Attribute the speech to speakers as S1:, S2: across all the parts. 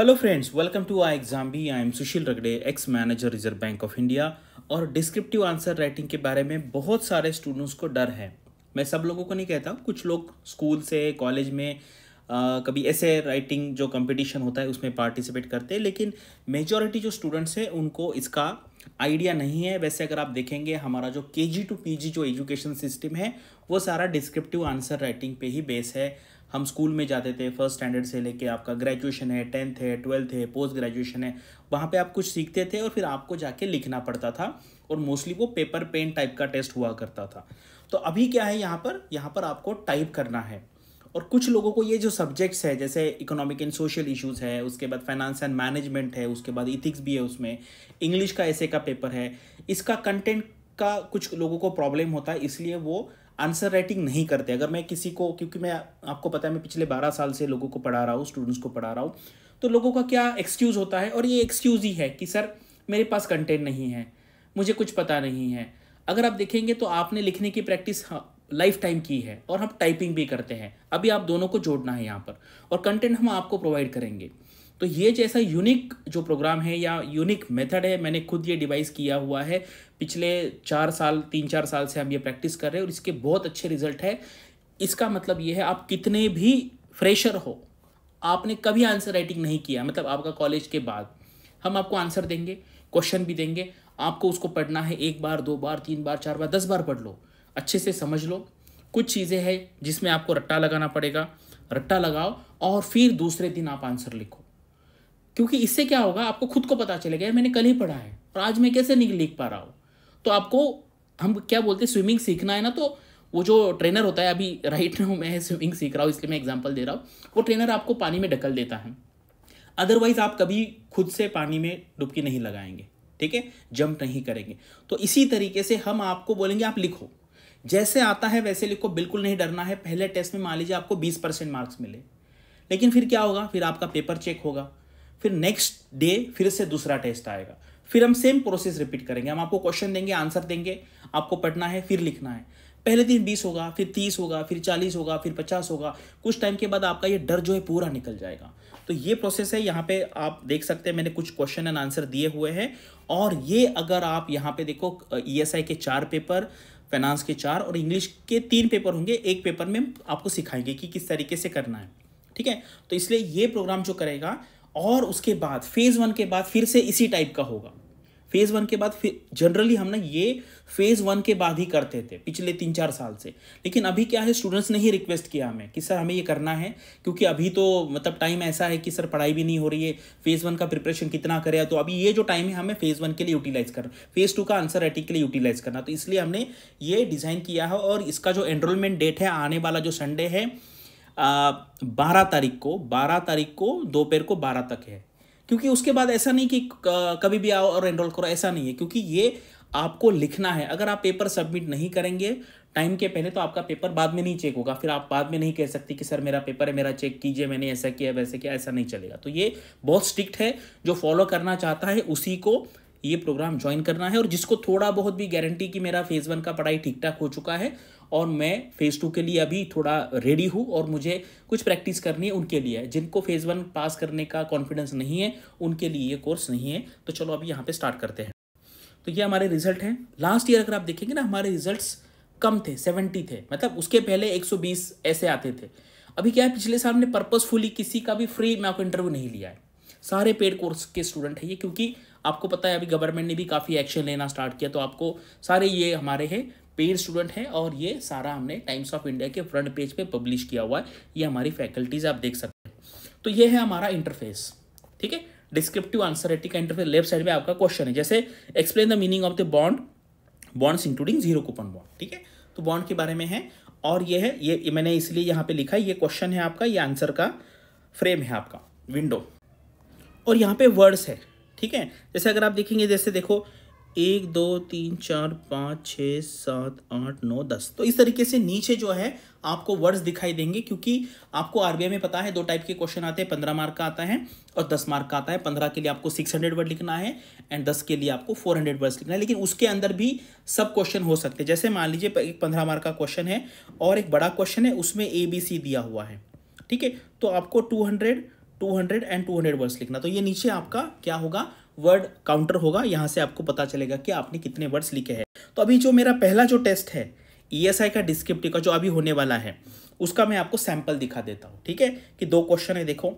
S1: Hello friends welcome to I exam B I am Sushil Ragade ex manager Reserve Bank of India और descriptive answer writing के बारे में बहुत सारे स्टूडेंट्स को डर है मैं सब लोगों को नहीं कहता कुछ लोग स्कूल से कॉलेज में आ, कभी ऐसे राइटिंग जो कंपटीशन होता है उसमें पार्टिसिपेट करते हैं लेकिन मेजॉरिटी जो स्टूडेंट्स हैं उनको इसका आइडिया नहीं है वैसे अगर आप देखेंगे हमारा जो के जी टू पी जी जो एजुकेशन सिस्टम है वो सारा डिस्क्रिप्टिव आंसर राइटिंग पे ही बेस है हम स्कूल में जाते थे फर्स्ट स्टैंडर्ड से लेके आपका ग्रेजुएशन है टेंथ है ट्वेल्थ है पोस्ट ग्रेजुएशन है वहाँ पे आप कुछ सीखते थे और फिर आपको जाके लिखना पड़ता था और मोस्टली वो पेपर पेन टाइप का टेस्ट हुआ करता था तो अभी क्या है यहाँ पर यहाँ पर आपको टाइप करना है और कुछ लोगों को ये जो सब्जेक्ट्स है जैसे इकोनॉमिक एंड सोशल इश्यूज है उसके बाद फाइनेंस एंड मैनेजमेंट है उसके बाद इथिक्स भी है उसमें इंग्लिश का ऐसे का पेपर है इसका कंटेंट का कुछ लोगों को प्रॉब्लम होता है इसलिए वो आंसर राइटिंग नहीं करते अगर मैं किसी को क्योंकि मैं आपको पता है मैं पिछले बारह साल से लोगों को पढ़ा रहा हूँ स्टूडेंट्स को पढ़ा रहा हूँ तो लोगों का क्या एक्सक्यूज़ होता है और ये एक्सक्यूज़ ही है कि सर मेरे पास कंटेंट नहीं है मुझे कुछ पता नहीं है अगर आप देखेंगे तो आपने लिखने की प्रैक्टिस लाइफ टाइम की है और हम टाइपिंग भी करते हैं अभी आप दोनों को जोड़ना है यहाँ पर और कंटेंट हम आपको प्रोवाइड करेंगे तो ये जैसा यूनिक जो प्रोग्राम है या यूनिक मेथड है मैंने खुद ये डिवाइस किया हुआ है पिछले चार साल तीन चार साल से हम ये प्रैक्टिस कर रहे हैं और इसके बहुत अच्छे रिजल्ट है इसका मतलब ये है आप कितने भी फ्रेशर हो आपने कभी आंसर राइटिंग नहीं किया मतलब आपका कॉलेज के बाद हम आपको आंसर देंगे क्वेश्चन भी देंगे आपको उसको पढ़ना है एक बार दो बार तीन बार चार बार दस बार पढ़ लो अच्छे से समझ लो कुछ चीज़ें हैं जिसमें आपको रट्टा लगाना पड़ेगा रट्टा लगाओ और फिर दूसरे दिन आप आंसर लिखो क्योंकि इससे क्या होगा आपको खुद को पता चलेगा यार मैंने कल ही पढ़ा है और आज मैं कैसे नहीं लिख पा रहा हूँ तो आपको हम क्या बोलते हैं स्विमिंग सीखना है ना तो वो जो ट्रेनर होता है अभी राइट हूँ मैं स्विमिंग सीख रहा हूँ इसलिए मैं एग्जाम्पल दे रहा हूँ वो ट्रेनर आपको पानी में ढकल देता है अदरवाइज आप कभी खुद से पानी में डुबकी नहीं लगाएंगे ठीक है जंप नहीं करेंगे तो इसी तरीके से हम आपको बोलेंगे आप लिखो जैसे आता है वैसे लिखो बिल्कुल नहीं डरना है पहले टेस्ट में मान लीजिए आपको बीस परसेंट मार्क्स मिले लेकिन फिर क्या होगा फिर आपका पेपर चेक होगा फिर नेक्स्ट डे फिर से दूसरा टेस्ट आएगा फिर हम सेम प्रोसेस रिपीट करेंगे हम आपको क्वेश्चन देंगे आंसर देंगे आपको पढ़ना है फिर लिखना है पहले दिन बीस होगा फिर तीस होगा फिर चालीस होगा फिर पचास होगा कुछ टाइम के बाद आपका ये डर जो है पूरा निकल जाएगा तो ये प्रोसेस है यहाँ पे आप देख सकते हैं मैंने कुछ क्वेश्चन एंड आंसर दिए हुए हैं और ये अगर आप यहाँ पे देखो ई e के चार पेपर फाइनेंस के चार और इंग्लिश के तीन पेपर होंगे एक पेपर में आपको सिखाएंगे कि किस तरीके से करना है ठीक है तो इसलिए ये प्रोग्राम जो करेगा और उसके बाद फेज़ वन के बाद फिर से इसी टाइप का होगा फेज़ वन के बाद फिर जनरली हम ना ये फेज़ वन के बाद ही करते थे पिछले तीन चार साल से लेकिन अभी क्या है स्टूडेंट्स ने ही रिक्वेस्ट किया हमें कि सर हमें ये करना है क्योंकि अभी तो मतलब टाइम ऐसा है कि सर पढ़ाई भी नहीं हो रही है फेज़ वन का प्रिपरेशन कितना करे तो अभी ये जो टाइम है हमें फेज़ वन के लिए यूटिलाइज़ करना फेज़ टू का आंसर राइटिंग के लिए यूटिलाइज़ करना तो इसलिए हमने ये डिज़ाइन किया है और इसका जो एनरोलमेंट डेट है आने वाला जो संडे है बारह तारीख को बारह तारीख को दोपहर को बारह तक है क्योंकि उसके बाद ऐसा नहीं कि कभी भी आओ और एनरोल करो ऐसा नहीं है क्योंकि ये आपको लिखना है अगर आप पेपर सबमिट नहीं करेंगे टाइम के पहले तो आपका पेपर बाद में नहीं चेक होगा फिर आप बाद में नहीं कह सकते कि सर मेरा पेपर है मेरा चेक कीजिए मैंने ऐसा किया वैसे किया ऐसा नहीं चलेगा तो ये बहुत स्ट्रिक्ट है जो फॉलो करना चाहता है उसी को ये प्रोग्राम ज्वाइन करना है और जिसको थोड़ा बहुत भी गारंटी कि मेरा फेज़ वन का पढ़ाई ठीक ठाक हो चुका है और मैं फ़ेज़ टू के लिए अभी थोड़ा रेडी हूँ और मुझे कुछ प्रैक्टिस करनी है उनके लिए जिनको फ़ेज़ वन पास करने का कॉन्फिडेंस नहीं है उनके लिए ये कोर्स नहीं है तो चलो अभी यहाँ पर स्टार्ट करते हैं तो ये हमारे रिजल्ट हैं लास्ट ईयर अगर आप देखेंगे ना हमारे रिजल्ट कम थे सेवेंटी थे मतलब उसके पहले एक सौ बीस ऐसे आते थे अभी क्या है पिछले साल हमने पर्पजफुली किसी का भी फ्री मैं आपको इंटरव्यू नहीं लिया है सारे पेड कोर्स के स्टूडेंट है ये क्योंकि आपको पता है अभी गवर्नमेंट ने भी काफ़ी एक्शन लेना स्टार्ट किया तो आपको सारे ये हमारे हैं पेड स्टूडेंट हैं और ये सारा हमने टाइम्स ऑफ इंडिया के फ्रंट पेज पे पब्लिश किया हुआ है ये हमारी फैकल्टीज आप देख सकते हैं तो ये है हमारा इंटरफेस ठीक है डिस्क्रिप्टिव आंसर एटी का इंटरफेस लेफ्ट साइड में आपका क्वेश्चन है जैसे explain the meaning of the bond bonds including zero coupon bond ठीक है तो बॉन्ड के बारे में है और ये है ये मैंने इसलिए यहाँ पे लिखा है ये क्वेश्चन है आपका ये आंसर का फ्रेम है आपका विंडो और यहाँ पे वर्ड्स है ठीक है जैसे अगर आप देखेंगे जैसे देखो एक दो तीन चार पाँच छः सात आठ नौ दस तो इस तरीके से नीचे जो है आपको वर्ड्स दिखाई देंगे क्योंकि आपको आरबीआई में पता है दो टाइप के क्वेश्चन आते हैं पंद्रह मार्क का आता है और दस मार्क का आता है पंद्रह के लिए आपको सिक्स हंड्रेड वर्ड लिखना है एंड दस के लिए आपको फोर हंड्रेड वर्ड्स लिखना है लेकिन उसके अंदर भी सब क्वेश्चन हो सकते हैं जैसे मान लीजिए एक पंद्रह मार्क का क्वेश्चन है और एक बड़ा क्वेश्चन है उसमें ए बी सी दिया हुआ है ठीक है तो आपको two hundred two hundred and two hundred words लिखना तो ये नीचे आपका क्या होगा वर्ड काउंटर होगा यहाँ से आपको पता चलेगा कि आपने कितने वर्ड्स लिखे हैं तो अभी जो मेरा पहला जो टेस्ट है ई e का डिस्क्रिप्टिव का जो अभी होने वाला है उसका मैं आपको सैंपल दिखा देता हूँ ठीक है कि दो क्वेश्चन है देखो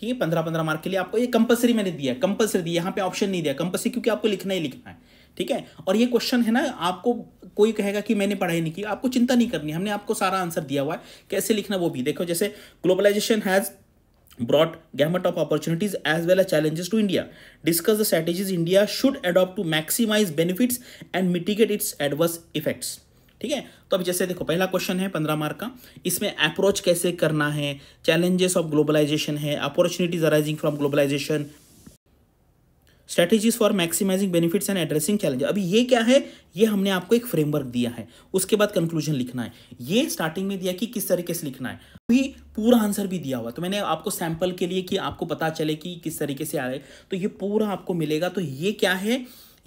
S1: ठीक है पंद्रह पंद्रह मार्क के लिए आपको ये कंपलसरी मैंने दिया कंपलसरी दिया यहाँ पे ऑप्शन नहीं दिया कंपलसरी क्योंकि आपको लिखना ही लिखना है ठीक है और ये क्वेश्चन है ना आपको कोई कहेगा कि मैंने पढ़ाई नहीं की आपको चिंता नहीं करनी हमने आपको सारा आंसर दिया हुआ है कैसे लिखना वो भी देखो जैसे globalisation has brought gamut of opportunities as well as challenges to India. Discuss the strategies India should adopt to maximize benefits and mitigate its adverse effects. ठीक है तो अब जैसे देखो पहला क्वेश्चन है पंद्रह मार्क का इसमें अप्रोच कैसे करना है चैलेंजेस ऑफ ग्लोबलाइजेशन है opportunities arising from globalisation strategies for maximising benefits and addressing challenge अभी ये क्या है ये हमने आपको एक फ्रेमवर्क दिया है उसके बाद कंक्लूजन लिखना है ये स्टार्टिंग में दिया कि किस तरीके से लिखना है अभी पूरा आंसर भी दिया हुआ तो मैंने आपको सैंपल के लिए कि आपको पता चले कि किस तरीके से आए तो ये पूरा आपको मिलेगा तो ये क्या है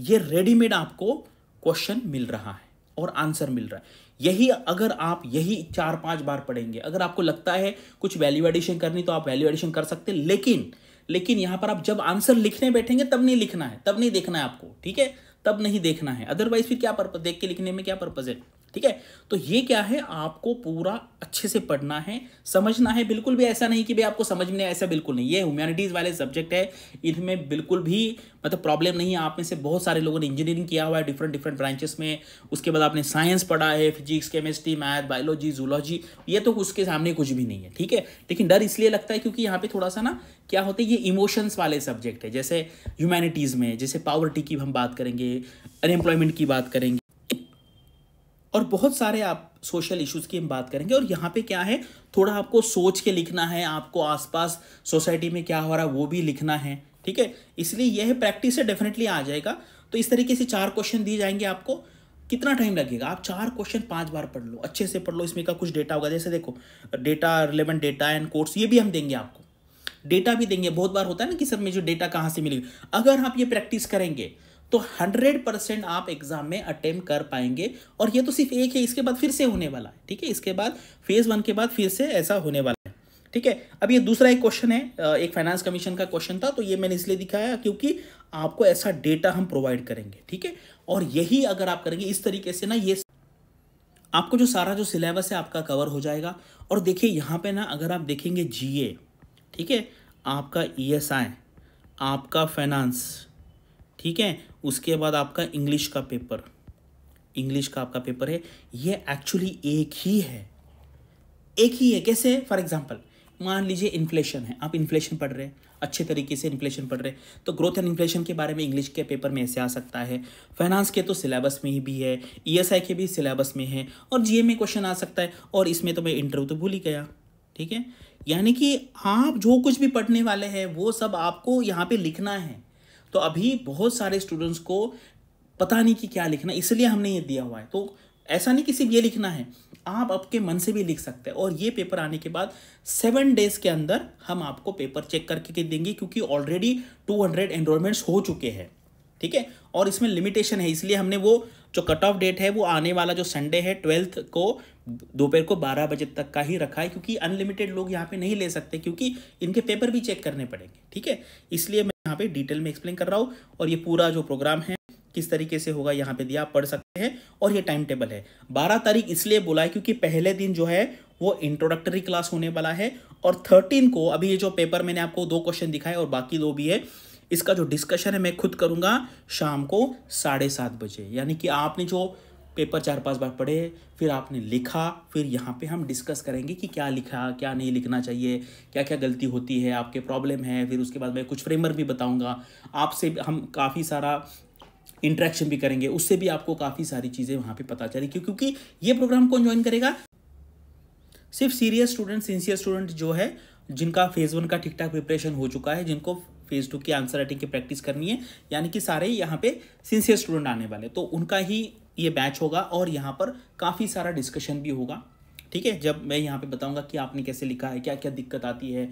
S1: ये रेडीमेड आपको क्वेश्चन मिल रहा है और आंसर मिल रहा है यही अगर आप यही चार पांच बार पढ़ेंगे अगर आपको लगता है कुछ वैल्यू एडिशन करनी तो आप वैल्यू एडिशन कर सकते लेकिन लेकिन यहां पर आप जब आंसर लिखने बैठेंगे तब नहीं लिखना है तब नहीं देखना है आपको ठीक है तब नहीं देखना है अदरवाइज फिर क्या पर्पज देख के लिखने में क्या पर्पज है ठीक है तो ये क्या है आपको पूरा अच्छे से पढ़ना है समझना है बिल्कुल भी ऐसा नहीं कि भाई आपको समझ में ऐसा बिल्कुल नहीं ये ह्यूमैनिटीज़ वाले सब्जेक्ट है इनमें बिल्कुल भी मतलब प्रॉब्लम नहीं है आप में से बहुत सारे लोगों ने इंजीनियरिंग किया हुआ है डिफरेंट डिफरेंट ब्रांचेस में उसके बाद आपने साइंस पढ़ा है physics chemistry math biology zoology ये तो उसके सामने कुछ भी नहीं है ठीक है लेकिन डर इसलिए लगता है क्योंकि यहाँ पर थोड़ा सा ना क्या होता है ये इमोशंस वाले सब्जेक्ट है जैसे ह्यूमैनिटीज़ में जैसे पावर्टी की हम बात करेंगे अनएम्प्लॉयमेंट की बात करेंगे और बहुत सारे आप सोशल इश्यूज की हम बात करेंगे और यहाँ पे क्या है थोड़ा आपको सोच के लिखना है आपको आसपास सोसाइटी में क्या हो रहा है वो भी लिखना है ठीक है इसलिए यह प्रैक्टिस से डेफिनेटली आ जाएगा तो इस तरीके से चार क्वेश्चन दिए जाएंगे आपको कितना टाइम लगेगा आप चार क्वेश्चन पांच बार पढ़ लो अच्छे से पढ़ लो इसमें का कुछ डेटा होगा जैसे देखो data relevant data and course ये भी हम देंगे आपको डेटा भी देंगे बहुत बार होता है ना कि सर मुझे डेटा कहाँ से मिलेगा अगर आप ये प्रैक्टिस करेंगे तो हंड्रेड परसेंट आप एग्जाम में अटेम्प्ट कर पाएंगे और ये तो सिर्फ एक है इसके बाद फिर से होने वाला है ठीक है इसके बाद फेज वन के बाद फिर से ऐसा होने वाला है ठीक है अब ये दूसरा एक क्वेश्चन है एक फाइनेंस कमीशन का क्वेश्चन था तो ये मैंने इसलिए दिखाया क्योंकि आपको ऐसा डेटा हम प्रोवाइड करेंगे ठीक है और यही अगर आप करेंगे इस तरीके से ना ये आपको जो सारा जो सिलेबस है आपका कवर हो जाएगा और देखिए यहां पे ना अगर आप देखेंगे जीए ठीक है आपका ईएसआई e आपका फाइनेंस ठीक है उसके बाद आपका इंग्लिश का पेपर इंग्लिश का आपका पेपर है ये एक्चुअली एक ही है एक ही है कैसे फॉर एग्जाम्पल मान लीजिए इन्फ्लेशन है आप इन्फ्लेशन पढ़ रहे हैं अच्छे तरीके से इन्फ्लेशन पढ़ रहे हैं तो ग्रोथ एंड इन्फ्लेशन के बारे में इंग्लिश के पेपर में ऐसे आ सकता है फाइनेंस के तो सिलेबस में ही भी है ई e के भी सिलेबस में है और जी में क्वेश्चन आ सकता है और इसमें तो मैं इंटरव्यू तो भूल ही गया ठीक है यानी कि आप जो कुछ भी पढ़ने वाले हैं वो सब आपको यहाँ पे लिखना है तो अभी बहुत सारे स्टूडेंट्स को पता नहीं कि क्या लिखना इसलिए हमने ये दिया हुआ है तो ऐसा नहीं कि सिर्फ ये लिखना है आप आपके मन से भी लिख सकते हैं और ये पेपर आने के बाद सेवन डेज के अंदर हम आपको पेपर चेक करके देंगे क्योंकि ऑलरेडी टू हंड्रेड एनरोलमेंट्स हो चुके हैं ठीक है और इसमें लिमिटेशन है इसलिए हमने वो जो कट ऑफ डेट है वो आने वाला जो संडे है ट्वेल्थ को दोपहर को बारह बजे तक का ही रखा है क्योंकि अनलिमिटेड लोग यहाँ पे नहीं ले सकते क्योंकि इनके पेपर भी चेक करने पड़ेंगे ठीक है इसलिए मैं यहाँ पे डिटेल में एक्सप्लेन कर रहा हूँ और ये पूरा जो प्रोग्राम है किस तरीके से होगा यहाँ पे दिया आप पढ़ सकते हैं और ये टाइम टेबल है बारह तारीख इसलिए बोला है क्योंकि पहले दिन जो है वो इंट्रोडक्टरी क्लास होने वाला है और थर्टीन को अभी ये जो पेपर मैंने आपको दो क्वेश्चन दिखाए और बाकी दो भी है इसका जो डिस्कशन है मैं खुद करूँगा शाम को साढ़े सात बजे यानी कि आपने जो पेपर चार पांच बार पढ़े फिर आपने लिखा फिर यहाँ पे हम डिस्कस करेंगे कि क्या लिखा क्या नहीं लिखना चाहिए क्या क्या गलती होती है आपके प्रॉब्लम है फिर उसके बाद मैं कुछ फ्रेमवर्क भी बताऊँगा आपसे हम काफ़ी सारा इंट्रैक्शन भी करेंगे उससे भी आपको काफ़ी सारी चीज़ें वहाँ पर पता चलेगी क्योंकि ये प्रोग्राम कौन ज्वाइन करेगा सिर्फ सीरियस स्टूडेंट सिंसियर स्टूडेंट जो है जिनका फेज़ वन का ठीक ठाक प्रिपरेशन हो चुका है जिनको फेज़ टू की आंसर राइटिंग की प्रैक्टिस करनी है यानी कि सारे यहाँ पे सिंसियर स्टूडेंट आने वाले तो उनका ही ये बैच होगा और यहाँ पर काफ़ी सारा डिस्कशन भी होगा ठीक है जब मैं यहाँ पे बताऊंगा कि आपने कैसे लिखा है क्या क्या दिक्कत आती है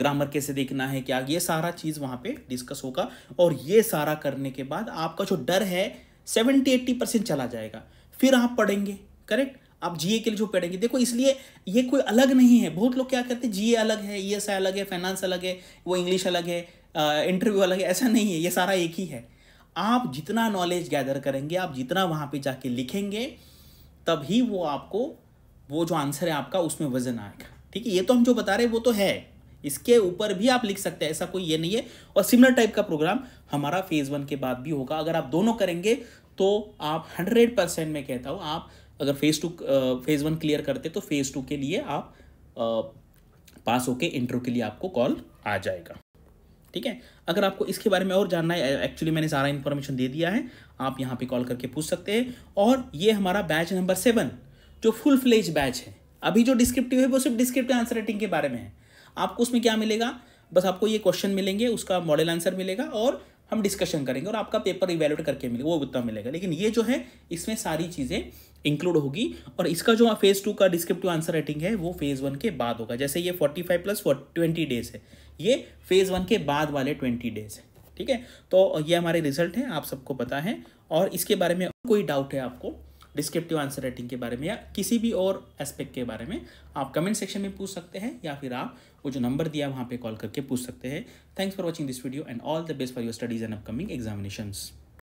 S1: ग्रामर कैसे देखना है क्या ये सारा चीज़ वहाँ पे डिस्कस होगा और ये सारा करने के बाद आपका जो डर है सेवेंटी एट्टी परसेंट चला जाएगा फिर आप पढ़ेंगे करेक्ट आप जीए के लिए जो पढ़ेंगे देखो इसलिए ये कोई अलग नहीं है बहुत लोग क्या करते हैं जीए अलग है ई e अलग है फाइनेंस अलग है वो इंग्लिश अलग है इंटरव्यू अलग है ऐसा नहीं है ये सारा एक ही है आप जितना नॉलेज गैदर करेंगे आप जितना वहाँ पे जाके लिखेंगे तभी वो आपको वो जो आंसर है आपका उसमें वजन आएगा ठीक है ये तो हम जो बता रहे हैं वो तो है इसके ऊपर भी आप लिख सकते हैं ऐसा कोई ये नहीं है और सिमिलर टाइप का प्रोग्राम हमारा फेज़ वन के बाद भी होगा अगर आप दोनों करेंगे तो आप हंड्रेड परसेंट मैं कहता हूँ आप अगर phase two phase one clear करते तो फेज़ टू के लिए आप आ, पास होके इंटरव्यू के लिए आपको कॉल आ जाएगा ठीक है अगर आपको इसके बारे में और जानना है एक्चुअली मैंने सारा इन्फॉर्मेशन दे दिया है आप यहाँ पे कॉल करके पूछ सकते हैं और ये हमारा बैच नंबर सेवन जो फुल फ्लेज बैच है अभी जो डिस्क्रिप्टिव है वो सिर्फ डिस्क्रिप्टिव आंसर राइटिंग के बारे में है आपको उसमें क्या मिलेगा बस आपको ये क्वेश्चन मिलेंगे उसका मॉडल आंसर मिलेगा और हम डिस्कशन करेंगे और आपका पेपर इवेल्यूट करके मिलेगा वो उत्तर मिलेगा लेकिन ये जो है इसमें सारी चीज़ें इंक्लूड होगी और इसका जो फेज़ टू का डिस्क्रिप्टिव आंसर राइटिंग है वो फेज़ वन के बाद होगा जैसे ये forty five plus twenty days है ये फेज़ वन के बाद वाले ट्वेंटी डेज है ठीक है तो ये हमारे रिजल्ट हैं आप सबको पता है और इसके बारे में कोई डाउट है आपको डिस्क्रिप्टिव आंसर राइटिंग के बारे में या किसी भी और एस्पेक्ट के बारे में आप कमेंट सेक्शन में पूछ सकते हैं या फिर आप वो जो नंबर दिया वहाँ पे कॉल करके पूछ सकते हैं thanks for watching this video and all the best for your studies and upcoming examinations